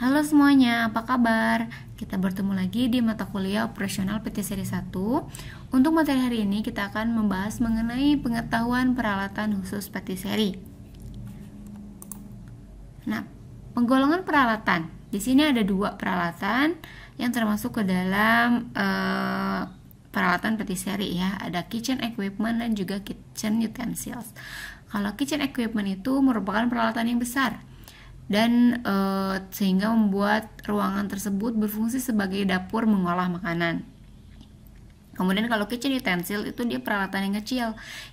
Halo semuanya, apa kabar? Kita bertemu lagi di mata kuliah operasional PT Seri 1. Untuk materi hari ini kita akan membahas mengenai pengetahuan peralatan khusus PT Seri. Nah, penggolongan peralatan. Di sini ada dua peralatan yang termasuk ke dalam uh, peralatan peti Seri ya. Ada kitchen equipment dan juga kitchen utensils. Kalau kitchen equipment itu merupakan peralatan yang besar dan e, sehingga membuat ruangan tersebut berfungsi sebagai dapur mengolah makanan. Kemudian kalau kitchen utensil itu dia peralatan yang kecil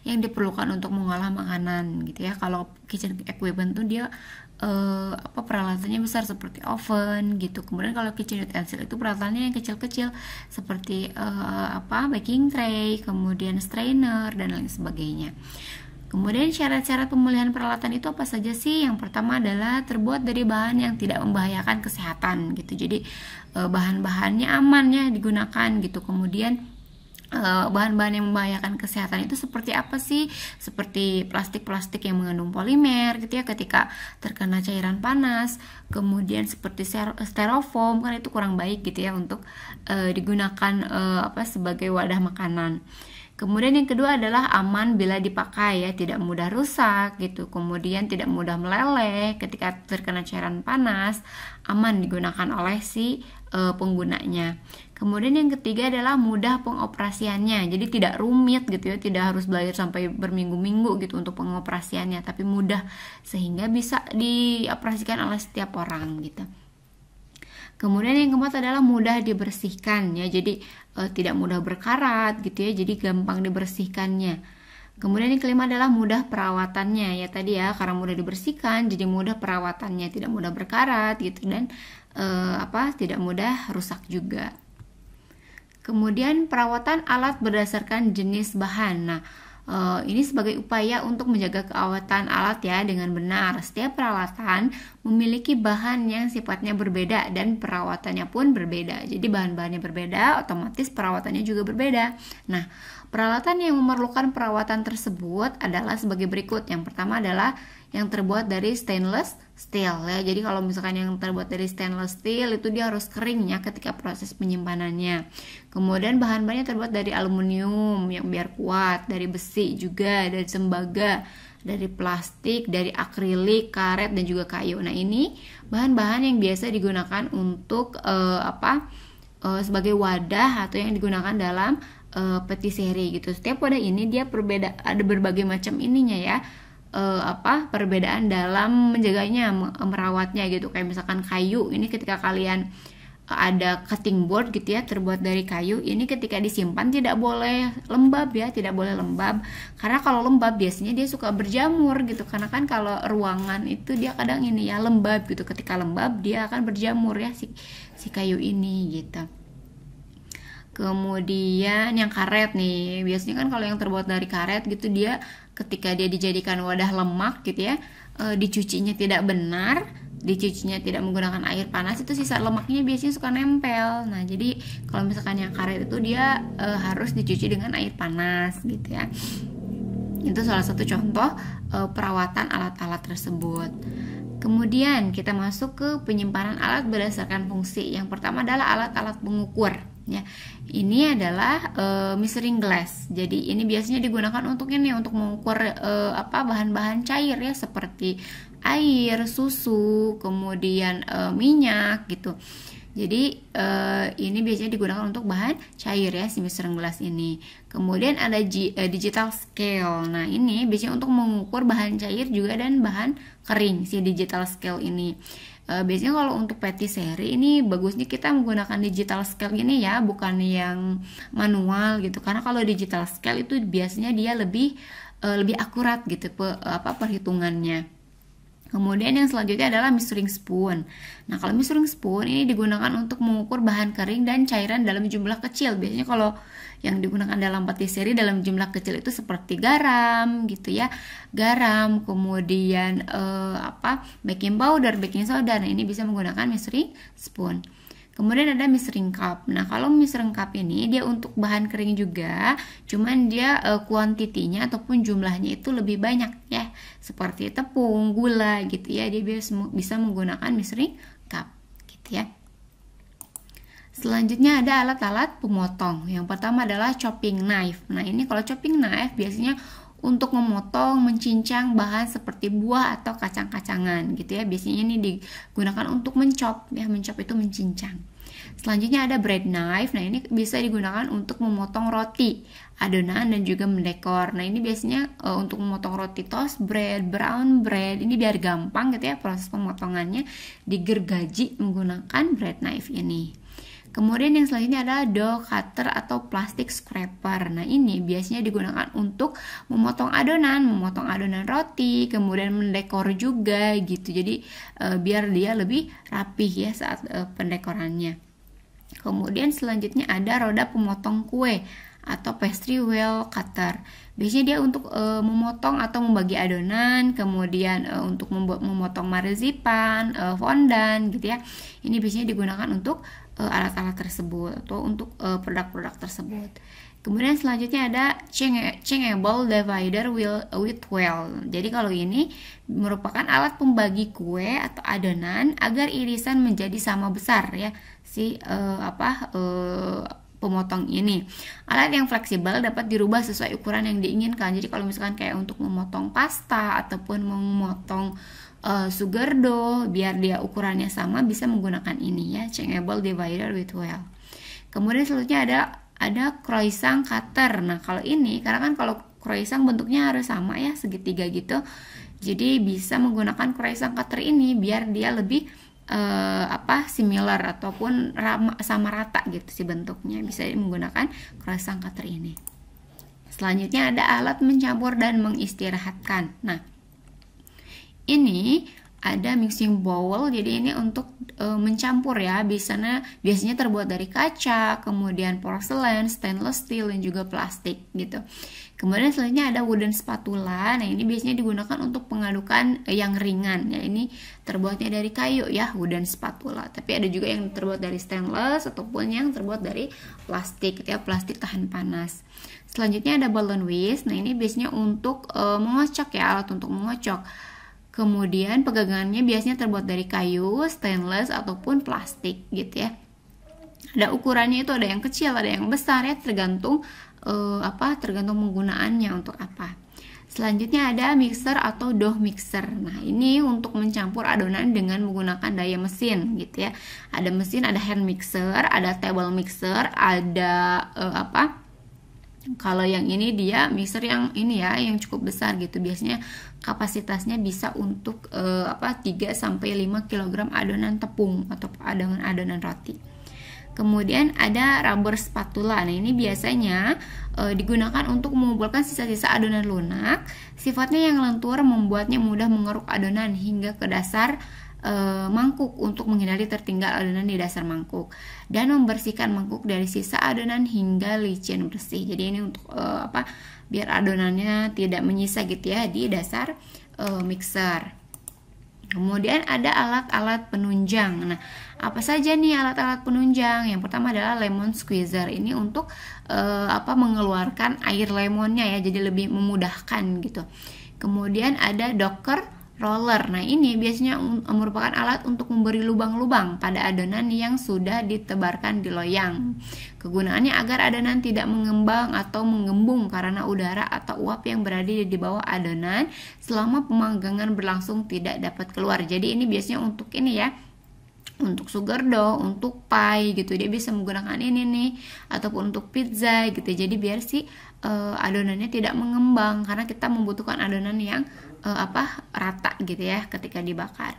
yang diperlukan untuk mengolah makanan gitu ya. Kalau kitchen equipment tuh dia eh, apa peralatannya besar seperti oven gitu. Kemudian kalau kitchen utensil itu peralatannya yang kecil-kecil seperti eh, apa baking tray, kemudian strainer dan lain sebagainya. Kemudian syarat-syarat pemulihan peralatan itu apa saja sih? Yang pertama adalah terbuat dari bahan yang tidak membahayakan kesehatan gitu. Jadi eh, bahan-bahannya aman ya digunakan gitu. Kemudian eh, bahan-bahan yang membahayakan kesehatan itu seperti apa sih? Seperti plastik-plastik yang mengandung polimer gitu ya ketika terkena cairan panas, kemudian seperti styrofoam kan itu kurang baik gitu ya untuk eh, digunakan apa sebagai wadah makanan. Kemudian yang kedua adalah aman bila dipakai ya, tidak mudah rusak gitu. Kemudian tidak mudah meleleh ketika terkena cairan panas, aman digunakan oleh si e, penggunanya. Kemudian yang ketiga adalah mudah pengoperasiannya. Jadi tidak rumit gitu ya, tidak harus belajar sampai berminggu-minggu gitu untuk pengoperasiannya, tapi mudah sehingga bisa dioperasikan oleh setiap orang gitu. Kemudian yang keempat adalah mudah dibersihkan ya. Jadi e, tidak mudah berkarat gitu ya. Jadi gampang dibersihkannya. Kemudian yang kelima adalah mudah perawatannya ya tadi ya karena mudah dibersihkan jadi mudah perawatannya tidak mudah berkarat gitu dan e, apa tidak mudah rusak juga. Kemudian perawatan alat berdasarkan jenis bahan. Nah, Eh, ini sebagai upaya untuk menjaga keawetan alat ya dengan benar. Setiap peralatan memiliki bahan yang sifatnya berbeda dan perawatannya pun berbeda. Jadi bahan-bahannya berbeda, otomatis perawatannya juga berbeda. Nah, Peralatan yang memerlukan perawatan tersebut adalah sebagai berikut. Yang pertama adalah yang terbuat dari stainless steel ya. Jadi kalau misalkan yang terbuat dari stainless steel itu dia harus kering ya ketika proses penyimpanannya. Kemudian bahan-bahannya terbuat dari aluminium yang biar kuat, dari besi juga, dari sembaga, dari plastik, dari akrilik, karet dan juga kayu. Nah, ini bahan-bahan yang biasa digunakan untuk uh, apa? uh, sebagai wadah atau yang digunakan dalam uh, eh, patisserie gitu. Setiap wadah ini dia berbeda ada berbagai macam ininya ya. Uh, apa perbedaan dalam menjaganya merawatnya gitu kayak misalkan kayu ini ketika kalian eh, ada cutting board gitu ya terbuat dari kayu ini ketika disimpan tidak boleh lembab ya tidak boleh lembab karena kalau lembab biasanya dia suka berjamur gitu karena kan kalau ruangan itu dia kadang ini ya lembab gitu ketika lembab dia akan berjamur ya si si kayu ini gitu Kemudian yang karet nih, biasanya kan kalau yang terbuat dari karet gitu dia ketika dia dijadikan wadah lemak gitu ya, e, dicucinya tidak benar, dicucinya tidak menggunakan air panas itu sisa lemaknya biasanya suka nempel. Nah, jadi kalau misalkan yang karet itu dia e, harus dicuci dengan air panas gitu ya. Itu salah satu contoh e, perawatan alat-alat tersebut. Kemudian kita masuk ke penyimpanan alat berdasarkan fungsi. Yang pertama adalah alat-alat pengukur ya ini adalah uh, eh, measuring glass. Jadi ini biasanya digunakan untuk ini untuk mengukur uh, apa bahan-bahan cair ya seperti air, susu, kemudian uh, minyak gitu. Jadi uh, ini biasanya digunakan untuk bahan cair ya si measuring glass ini. Kemudian ada G, uh, digital scale. Nah, ini biasanya untuk mengukur bahan cair juga dan bahan kering si digital scale ini uh, biasanya kalau untuk peti seri ini bagusnya kita menggunakan digital scale ini ya bukan yang manual gitu karena kalau digital scale itu biasanya dia lebih uh, lebih akurat gitu pe, apa perhitungannya Kemudian yang selanjutnya adalah measuring spoon. Nah, kalau measuring spoon ini digunakan untuk mengukur bahan kering dan cairan dalam jumlah kecil. Biasanya kalau yang digunakan dalam patisserie dalam jumlah kecil itu seperti garam gitu ya. Garam, kemudian eh, apa? baking powder, baking soda. Nah, ini bisa menggunakan measuring spoon. Kemudian ada mie seringkap. Nah, kalau mie seringkap ini dia untuk bahan kering juga, cuman dia kuantitinya eh, kuantitinya ataupun jumlahnya itu lebih banyak ya. Seperti tepung, gula gitu ya. Dia bisa menggunakan mie seringkap gitu ya. Selanjutnya ada alat-alat pemotong. Yang pertama adalah chopping knife. Nah, ini kalau chopping knife biasanya untuk memotong, mencincang bahan seperti buah atau kacang-kacangan gitu ya. Biasanya ini digunakan untuk mencop ya, mencop itu mencincang. Selanjutnya ada bread knife. Nah, ini bisa digunakan untuk memotong roti, adonan dan juga mendekor. Nah, ini biasanya e, untuk memotong roti toast bread, brown bread. Ini biar gampang gitu ya proses pemotongannya digergaji menggunakan bread knife ini. Kemudian yang selanjutnya adalah dough cutter atau plastik scraper. Nah, ini biasanya digunakan untuk memotong adonan, memotong adonan roti, kemudian mendekor juga gitu. Jadi uh, biar dia lebih rapih ya saat uh, pendekorannya. Kemudian selanjutnya ada roda pemotong kue atau pastry wheel cutter. Biasanya dia untuk e, memotong atau membagi adonan, kemudian e, untuk membuat memotong marzipan, e, fondan gitu ya. Ini biasanya digunakan untuk Eh, alat-alat tersebut atau untuk eh, produk-produk tersebut. Kemudian selanjutnya ada changeable divider with well. Jadi kalau ini merupakan alat pembagi kue atau adonan agar irisan menjadi sama besar ya si uh, apa uh, pemotong ini. Alat yang fleksibel dapat dirubah sesuai ukuran yang diinginkan. Jadi kalau misalkan kayak untuk memotong pasta ataupun memotong uh, eh, sugar dough biar dia ukurannya sama bisa menggunakan ini ya changeable divider with well kemudian selanjutnya ada ada croissant cutter nah kalau ini karena kan kalau croissant bentuknya harus sama ya segitiga gitu jadi bisa menggunakan croissant cutter ini biar dia lebih uh, apa similar ataupun rama, sama rata gitu sih bentuknya bisa menggunakan croissant cutter ini selanjutnya ada alat mencampur dan mengistirahatkan nah ini ada mixing bowl jadi ini untuk e, mencampur ya biasanya biasanya terbuat dari kaca kemudian porcelain, stainless steel dan juga plastik gitu kemudian selanjutnya ada wooden spatula nah ini biasanya digunakan untuk pengadukan eh, yang ringan ya ini terbuatnya dari kayu ya wooden spatula tapi ada juga yang terbuat dari stainless ataupun yang terbuat dari plastik gitu ya plastik tahan panas selanjutnya ada balloon whisk nah ini biasanya untuk e, mengocok ya alat untuk mengocok Kemudian pegangannya biasanya terbuat dari kayu, stainless ataupun plastik gitu ya. Ada ukurannya itu ada yang kecil, ada yang besar ya tergantung uh, apa tergantung penggunaannya untuk apa. Selanjutnya ada mixer atau dough mixer. Nah, ini untuk mencampur adonan dengan menggunakan daya mesin gitu ya. Ada mesin, ada hand mixer, ada table mixer, ada uh, apa? Kalau yang ini dia mixer yang ini ya yang cukup besar gitu. Biasanya kapasitasnya bisa untuk uh, apa 3 sampai 5 kg adonan tepung atau adonan-adonan roti. Kemudian ada rubber spatula. Nah, ini biasanya e, digunakan untuk mengumpulkan sisa-sisa adonan lunak. Sifatnya yang lentur membuatnya mudah mengeruk adonan hingga ke dasar uh, mangkuk untuk menghindari tertinggal adonan di dasar mangkuk dan membersihkan mangkuk dari sisa adonan hingga licin bersih. Jadi ini untuk uh, apa? Biar adonannya tidak menyisa gitu ya di dasar uh, mixer. Kemudian ada alat-alat penunjang. Nah, apa saja nih alat-alat penunjang? Yang pertama adalah lemon squeezer. Ini untuk e, apa mengeluarkan air lemonnya ya, jadi lebih memudahkan gitu. Kemudian ada docker roller. Nah, ini biasanya um, merupakan alat untuk memberi lubang-lubang pada adonan yang sudah ditebarkan di loyang. Kegunaannya agar adonan tidak mengembang atau mengembung karena udara atau uap yang berada di bawah adonan selama pemanggangan berlangsung tidak dapat keluar. Jadi ini biasanya untuk ini ya, untuk sugar dough, untuk pie gitu dia bisa menggunakan ini nih ataupun untuk pizza gitu. Jadi biar si uh, adonannya tidak mengembang karena kita membutuhkan adonan yang uh, apa rata gitu ya ketika dibakar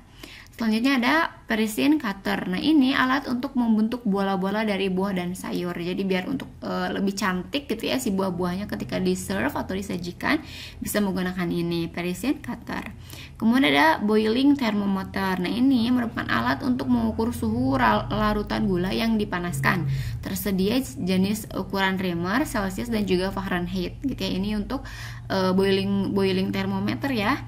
Selanjutnya ada perisin cutter. Nah, ini alat untuk membentuk bola-bola dari buah dan sayur. Jadi biar untuk e, lebih cantik gitu ya si buah-buahnya ketika di-serve atau disajikan bisa menggunakan ini, perisin cutter. Kemudian ada boiling thermometer. Nah, ini merupakan alat untuk mengukur suhu larutan gula yang dipanaskan. Tersedia jenis ukuran Reamer, Celsius dan juga Fahrenheit gitu ya. Ini untuk e, boiling boiling thermometer ya.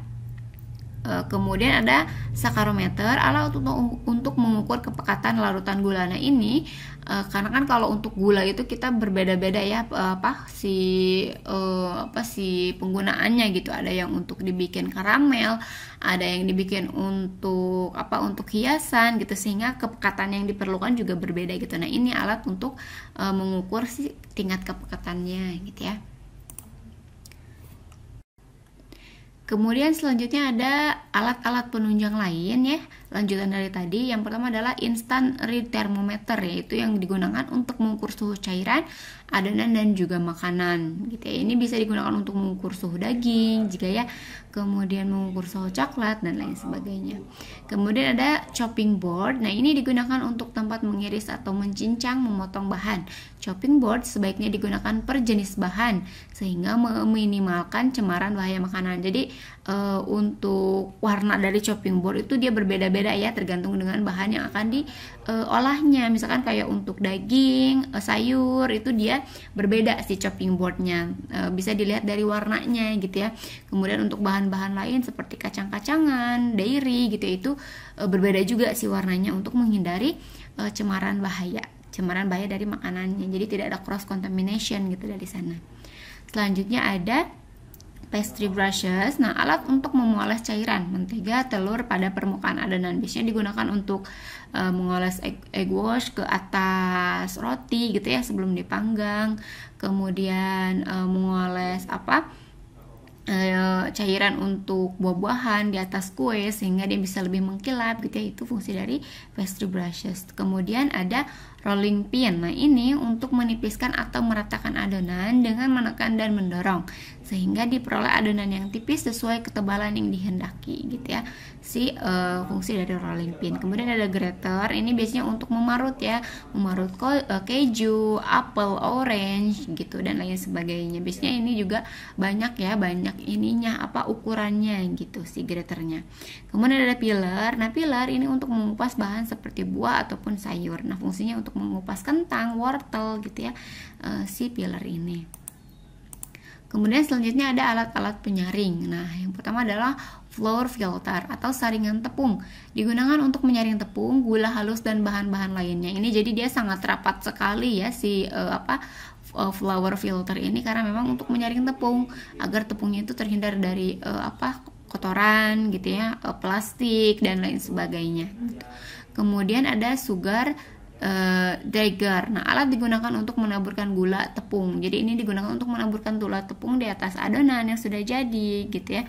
Eh, kemudian ada sakarometer alat untuk untuk mengukur kepekatan larutan gulanya ini eh, karena kan kalau untuk gula itu kita berbeda-beda ya eh, apa si apa si penggunaannya gitu ada yang untuk dibikin karamel ada yang dibikin untuk apa untuk hiasan gitu sehingga kepekatan yang diperlukan juga berbeda gitu nah ini alat untuk mengukur si tingkat kepekatannya gitu ya Kemudian selanjutnya ada alat-alat penunjang lain ya. Lanjutan dari tadi, yang pertama adalah instant read thermometer yaitu yang digunakan untuk mengukur suhu cairan, adonan dan juga makanan gitu ya. Ini bisa digunakan untuk mengukur suhu daging jika ya kemudian mengukur suhu coklat dan lain sebagainya. Kemudian ada chopping board. Nah, ini digunakan untuk tempat mengiris atau mencincang memotong bahan. Chopping board sebaiknya digunakan per jenis bahan sehingga meminimalkan cemaran bahaya makanan. Jadi, e, untuk warna dari chopping board itu dia berbeda-beda ya tergantung dengan bahan yang akan diolahnya. Eh, e, Misalkan kayak untuk daging, e, sayur itu dia berbeda si chopping boardnya. E, bisa dilihat dari warnanya gitu ya. Kemudian untuk bahan bahan-bahan lain seperti kacang-kacangan, dairy gitu ya, itu e, berbeda juga sih warnanya untuk menghindari e, cemaran bahaya, cemaran bahaya dari makanannya. Jadi tidak ada cross contamination gitu dari sana. Selanjutnya ada pastry brushes. Nah, alat untuk memoles cairan mentega, telur pada permukaan adonan biasanya digunakan untuk e, mengoles egg, egg wash ke atas roti gitu ya sebelum dipanggang. Kemudian e, mengoles apa? Eh, cairan untuk buah-buahan di atas kue sehingga dia bisa lebih mengkilap gitu ya itu fungsi dari pastry brushes kemudian ada rolling pin nah ini untuk menipiskan atau meratakan adonan dengan menekan dan mendorong sehingga diperoleh adonan yang tipis sesuai ketebalan yang dihendaki gitu ya si uh, fungsi dari rolling pin kemudian ada grater ini biasanya untuk memarut ya memarut eh, keju apel orange gitu dan lain sebagainya biasanya ini juga banyak ya banyak ininya apa ukurannya gitu si graternya kemudian ada pilar nah pilar ini untuk mengupas bahan seperti buah ataupun sayur nah fungsinya untuk mengupas kentang wortel gitu ya uh, si pilar ini Kemudian selanjutnya ada alat-alat penyaring. Nah, yang pertama adalah flour filter atau saringan tepung. Digunakan untuk menyaring tepung, gula halus dan bahan-bahan lainnya. Ini jadi dia sangat rapat sekali ya si uh, apa uh, eh, flour filter ini karena memang untuk menyaring tepung agar tepungnya itu terhindar dari uh, apa kotoran gitu ya, uh, plastik dan lain sebagainya. Kemudian ada sugar uh, dagger. Nah, alat digunakan untuk menaburkan gula tepung. Jadi ini digunakan untuk menaburkan gula tepung di atas adonan yang sudah jadi, gitu ya.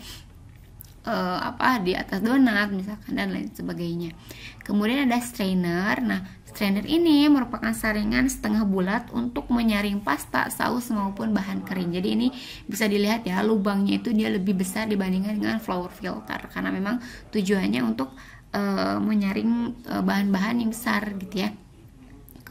Uh, apa di atas donat misalkan dan lain sebagainya. Kemudian ada strainer. Nah, strainer ini merupakan saringan setengah bulat untuk menyaring pasta, saus maupun bahan kering. Jadi ini bisa dilihat ya lubangnya itu dia lebih besar dibandingkan dengan flour filter karena memang tujuannya untuk uh, menyaring bahan-bahan uh, yang besar gitu ya.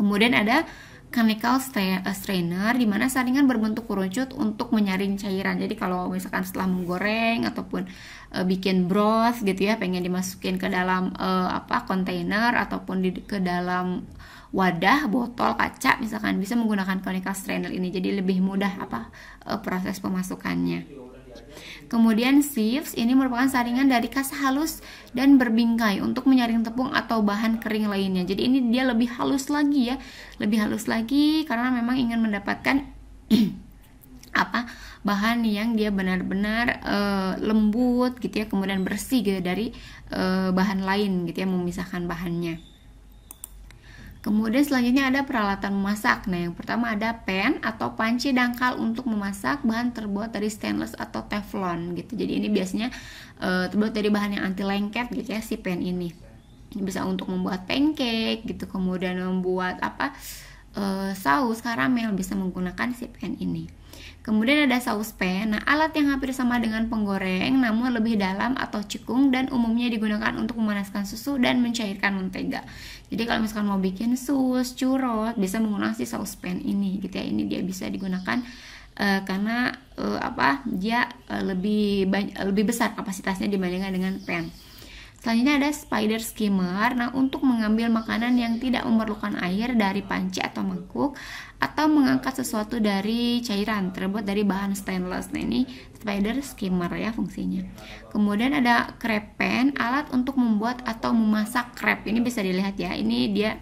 Kemudian ada chemical eh, strainer di mana saringan berbentuk kerucut untuk menyaring cairan. Jadi kalau misalkan setelah menggoreng ataupun e, bikin broth gitu ya, pengen dimasukin ke dalam e, apa kontainer ataupun di ke dalam wadah, botol, kaca misalkan bisa menggunakan chemical strainer ini. Jadi lebih mudah apa e, proses pemasukannya. Kemudian sieves ini merupakan saringan dari kasa halus dan berbingkai untuk menyaring tepung atau bahan kering lainnya. Jadi ini dia lebih halus lagi ya, lebih halus lagi karena memang ingin mendapatkan apa bahan yang dia benar-benar e, lembut gitu ya, kemudian bersih gitu dari e, bahan lain gitu ya, memisahkan bahannya. Kemudian selanjutnya ada peralatan memasak. Nah, yang pertama ada pan atau panci dangkal untuk memasak. Bahan terbuat dari stainless atau teflon gitu. Jadi ini biasanya e, terbuat dari bahan yang anti lengket gitu ya si pan ini. Ini Bisa untuk membuat pancake gitu, kemudian membuat apa e, saus karamel bisa menggunakan si pan ini. Kemudian ada saus pen. Nah, alat yang hampir sama dengan penggoreng namun lebih dalam atau cekung dan umumnya digunakan untuk memanaskan susu dan mencairkan mentega. Jadi kalau misalkan mau bikin sus, curut bisa menggunakan si pen ini gitu ya. Ini dia bisa digunakan uh, karena uh, apa? Dia uh, lebih banyak, lebih besar kapasitasnya dibandingkan dengan pen. Selanjutnya ada spider skimmer. Nah, untuk mengambil makanan yang tidak memerlukan air dari panci atau mangkuk, atau mengangkat sesuatu dari cairan terbuat dari bahan stainless. Nah, ini spider skimmer ya fungsinya. Kemudian ada krepen, alat untuk membuat atau memasak crepe. Ini bisa dilihat ya. Ini dia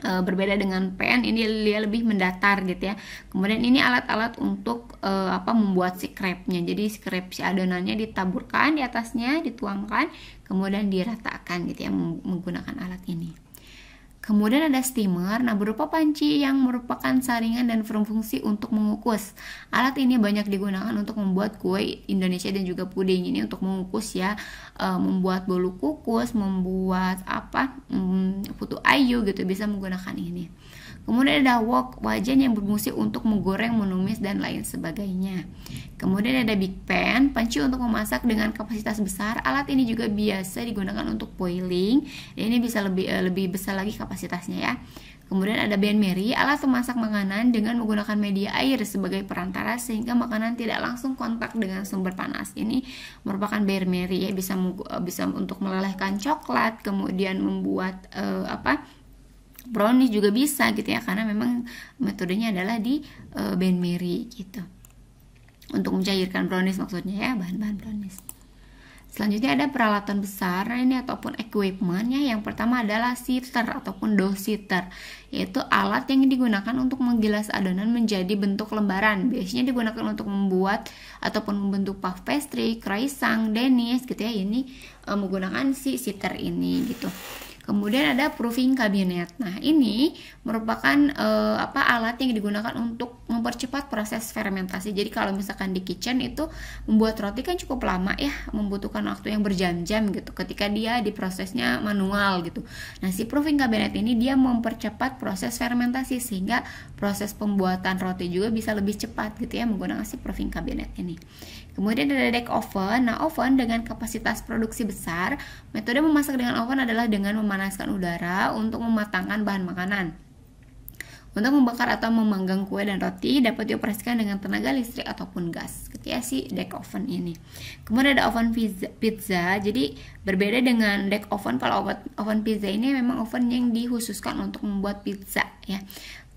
e, berbeda dengan pen, ini dia lebih mendatar gitu ya. Kemudian ini alat-alat untuk e, apa membuat si crepe Jadi si crepe si adonannya ditaburkan di atasnya, dituangkan, kemudian diratakan gitu ya menggunakan alat ini. Kemudian ada steamer, nah berupa panci yang merupakan saringan dan berfungsi untuk mengukus. Alat ini banyak digunakan untuk membuat kue Indonesia dan juga puding ini untuk mengukus ya, e, membuat bolu kukus, membuat apa, mm, putu ayu gitu bisa menggunakan ini. Kemudian ada wok, wajan yang berfungsi untuk menggoreng, menumis, dan lain sebagainya. Kemudian ada big pan, panci untuk memasak dengan kapasitas besar. Alat ini juga biasa digunakan untuk boiling. Dan ini bisa lebih eh, lebih besar lagi kapasitasnya ya. Kemudian ada Ben Mary, alat memasak makanan dengan menggunakan media air sebagai perantara sehingga makanan tidak langsung kontak dengan sumber panas. Ini merupakan Ben Mary ya bisa eh, bisa untuk melelehkan coklat, kemudian membuat uh, apa? brownies juga bisa gitu ya karena memang metodenya adalah di uh, Ben Mary gitu untuk mencairkan brownies maksudnya ya bahan-bahan brownies Selanjutnya ada peralatan besar ini ataupun equipmentnya. Yang pertama adalah sitter ataupun dough sitter, yaitu alat yang digunakan untuk menggilas adonan menjadi bentuk lembaran. Biasanya digunakan untuk membuat ataupun membentuk puff pastry, croissant, denis gitu ya. Ini eh, menggunakan si sitter ini gitu. Kemudian ada proofing kabinet. Nah, ini merupakan e, apa alat yang digunakan untuk mempercepat proses fermentasi. Jadi kalau misalkan di kitchen itu membuat roti kan cukup lama ya, membutuhkan waktu yang berjam-jam gitu ketika dia diprosesnya manual gitu. Nah, si proofing kabinet ini dia mempercepat proses fermentasi sehingga proses pembuatan roti juga bisa lebih cepat gitu ya menggunakan si proofing kabinet ini. Kemudian ada deck oven. Nah, oven dengan kapasitas produksi besar, metode memasak dengan oven adalah dengan memanaskan udara untuk mematangkan bahan makanan. Untuk membakar atau memanggang kue dan roti dapat dioperasikan dengan tenaga listrik ataupun gas. Ketika si deck oven ini. Kemudian ada oven pizza. pizza. Jadi berbeda dengan deck oven kalau oven, oven pizza ini memang oven yang dikhususkan untuk membuat pizza ya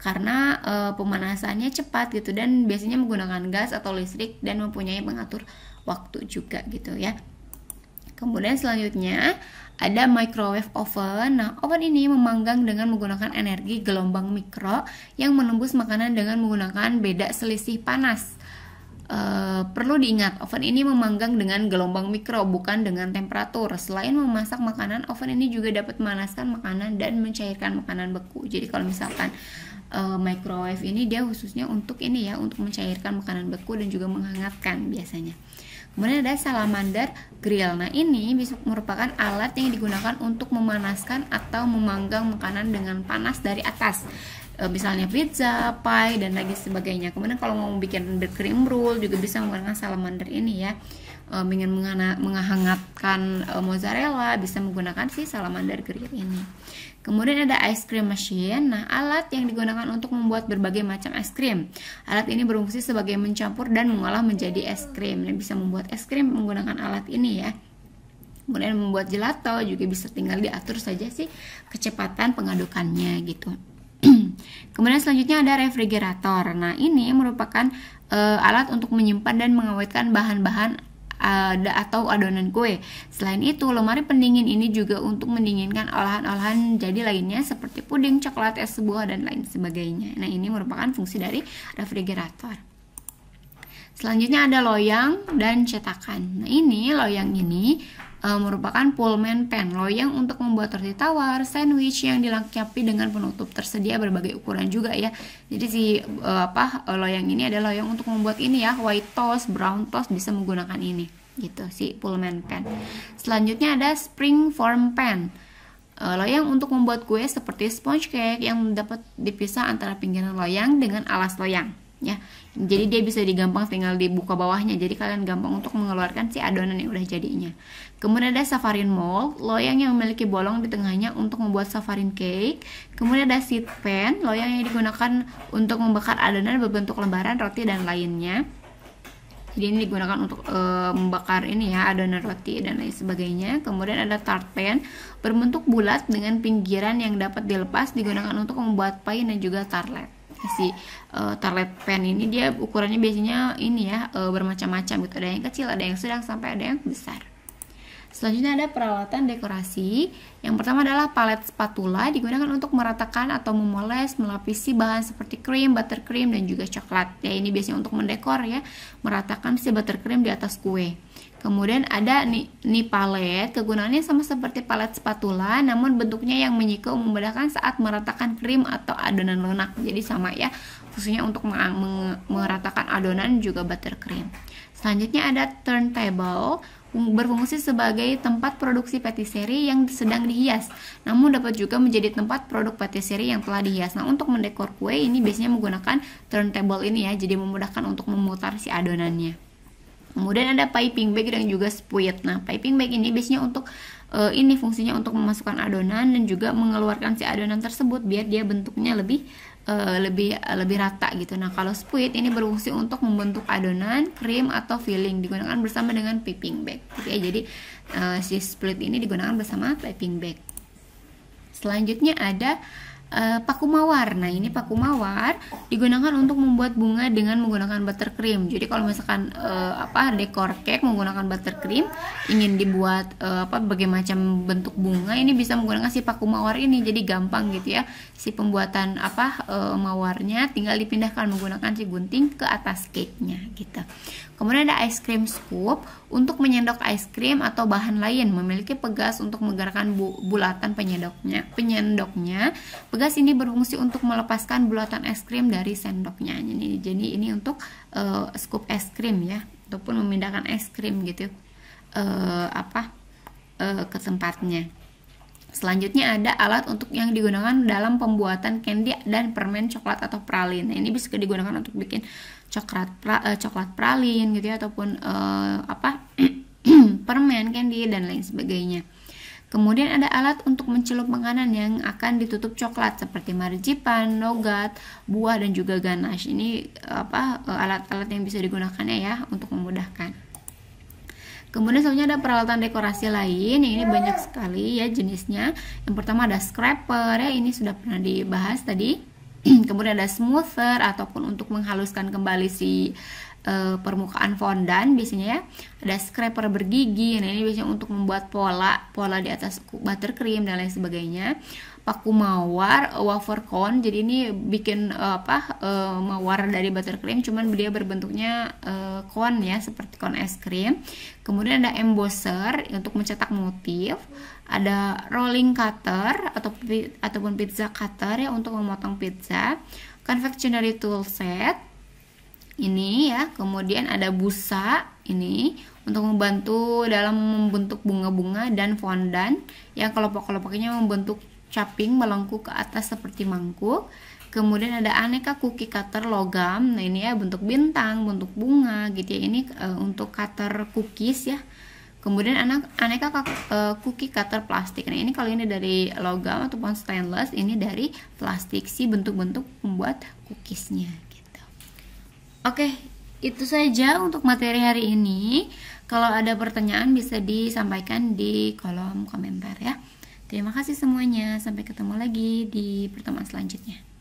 karena e, pemanasannya cepat gitu dan biasanya menggunakan gas atau listrik dan mempunyai pengatur waktu juga gitu ya. Kemudian selanjutnya ada microwave oven. Nah, oven ini memanggang dengan menggunakan energi gelombang mikro yang menembus makanan dengan menggunakan beda selisih panas. Eh, perlu diingat, oven ini memanggang dengan gelombang mikro, bukan dengan temperatur. Selain memasak makanan, oven ini juga dapat memanaskan makanan dan mencairkan makanan beku. Jadi kalau misalkan uh, microwave ini dia khususnya untuk ini ya, untuk mencairkan makanan beku dan juga menghangatkan biasanya. Kemudian ada salamander grill. Nah, ini merupakan alat yang digunakan untuk memanaskan atau memanggang makanan dengan panas dari atas. Eh, misalnya pizza, pie dan lagi sebagainya. Kemudian kalau mau bikin cream roll juga bisa menggunakan salamander ini ya. E, ingin menghangatkan eh, mozzarella bisa menggunakan si salamander grill ini. Kemudian ada ice cream machine. Nah, alat yang digunakan untuk membuat berbagai macam es krim. Alat ini berfungsi sebagai mencampur dan mengolah menjadi es krim. Dan bisa membuat es krim menggunakan alat ini ya. Kemudian membuat gelato juga bisa tinggal diatur saja sih kecepatan pengadukannya gitu. Kemudian selanjutnya ada refrigerator. Nah, ini merupakan uh, alat untuk menyimpan dan mengawetkan bahan-bahan ada eh, atau adonan kue. Selain itu, lemari pendingin ini juga untuk mendinginkan olahan-olahan jadi lainnya seperti puding, coklat, es buah dan lain sebagainya. Nah, ini merupakan fungsi dari refrigerator. Selanjutnya ada loyang dan cetakan. Nah, ini loyang ini e, merupakan Pullman pan loyang untuk membuat roti tawar, sandwich yang dilengkapi dengan penutup tersedia berbagai ukuran juga ya. Jadi si e, apa e, loyang ini adalah loyang untuk membuat ini ya, white toast, brown toast bisa menggunakan ini gitu si Pullman pan. Selanjutnya ada spring form pan. E, loyang untuk membuat kue seperti sponge cake yang dapat dipisah antara pinggiran loyang dengan alas loyang ya jadi dia bisa digampang tinggal dibuka bawahnya jadi kalian gampang untuk mengeluarkan si adonan yang udah jadinya kemudian ada safarin mold loyang yang memiliki bolong di tengahnya untuk membuat safarin cake kemudian ada seed pan loyang yang digunakan untuk membakar adonan berbentuk lembaran roti dan lainnya jadi ini digunakan untuk e, membakar ini ya adonan roti dan lain sebagainya kemudian ada tart pan berbentuk bulat dengan pinggiran yang dapat dilepas digunakan untuk membuat pie dan juga tartlet si uh, eh, tarlet pen ini dia ukurannya biasanya ini ya uh, bermacam-macam gitu ada yang kecil ada yang sedang sampai ada yang besar Selanjutnya ada peralatan dekorasi. Yang pertama adalah palet spatula digunakan untuk meratakan atau memoles, melapisi bahan seperti krim, buttercream, dan juga coklat. Ya, ini biasanya untuk mendekor ya, meratakan si buttercream di atas kue. Kemudian ada nih, palet, kegunaannya sama seperti palet spatula, namun bentuknya yang menyikau memudahkan saat meratakan krim atau adonan lunak. Jadi sama ya, khususnya untuk meratakan adonan juga buttercream. Selanjutnya ada turntable, berfungsi sebagai tempat produksi patisserie yang sedang dihias, namun dapat juga menjadi tempat produk patisserie yang telah dihias. Nah, untuk mendekor kue ini biasanya menggunakan turntable ini ya, jadi memudahkan untuk memutar si adonannya. Kemudian ada piping bag dan juga spuit. Nah, piping bag ini biasanya untuk uh, ini fungsinya untuk memasukkan adonan dan juga mengeluarkan si adonan tersebut biar dia bentuknya lebih uh, lebih eh, lebih rata gitu. Nah, kalau spuit ini berfungsi untuk membentuk adonan, krim atau filling digunakan bersama dengan piping bag. Oke, jadi uh, si spuit ini digunakan bersama piping bag. Selanjutnya ada uh, eh, paku mawar. Nah, ini paku mawar digunakan untuk membuat bunga dengan menggunakan buttercream. Jadi kalau misalkan uh, apa dekor cake menggunakan buttercream, ingin dibuat uh, apa berbagai macam bentuk bunga, ini bisa menggunakan si paku mawar ini. Jadi gampang gitu ya. Si pembuatan apa uh, mawarnya tinggal dipindahkan menggunakan si gunting ke atas cake-nya gitu. Kemudian ada ice cream scoop untuk menyendok ice cream atau bahan lain memiliki pegas untuk menggerakkan bu bulatan penyendoknya. Penyendoknya, pegas ini berfungsi untuk melepaskan bulatan es krim dari sendoknya. Jadi, jadi ini untuk uh, scoop es krim ya, ataupun memindahkan es krim gitu uh, apa uh, ke tempatnya. Selanjutnya ada alat untuk yang digunakan dalam pembuatan candy dan permen coklat atau pralin. Nah, ini bisa digunakan untuk bikin coklat pra, uh, coklat pralin gitu ya ataupun uh, apa permen candy dan lain sebagainya. Kemudian ada alat untuk mencelup makanan yang akan ditutup coklat seperti marzipan, nogat buah dan juga ganache. Ini apa eh, alat-alat yang bisa digunakannya ya untuk memudahkan. Kemudian selanjutnya ada peralatan dekorasi lain, yang ini banyak sekali ya jenisnya. Yang pertama ada scraper ya, ini sudah pernah dibahas tadi. kemudian ada smoother ataupun untuk menghaluskan kembali si e, permukaan fondan biasanya ya ada scraper bergigi nah ini biasanya untuk membuat pola pola di atas buttercream dan lain sebagainya paku mawar wafer cone jadi ini bikin e, apa e, mawar dari buttercream cuman dia berbentuknya e, cone ya seperti cone es krim kemudian ada embosser untuk mencetak motif ada rolling cutter atau ataupun pizza cutter ya untuk memotong pizza, confectionery tool set ini ya, kemudian ada busa ini untuk membantu dalam membentuk bunga-bunga dan fondant yang kelopak-kelopaknya membentuk caping melengkuk ke atas seperti mangkuk. Kemudian ada aneka cookie cutter logam. Nah, ini ya bentuk bintang, bentuk bunga gitu ya. Ini e, untuk cutter cookies ya Kemudian anak aneka eh, cookie cutter plastik. Nah, ini kalau ini dari logam ataupun stainless, ini dari plastik sih bentuk-bentuk membuat cookiesnya gitu. Oke, itu saja untuk materi hari ini. Kalau ada pertanyaan bisa disampaikan di kolom komentar ya. Terima kasih semuanya, sampai ketemu lagi di pertemuan selanjutnya.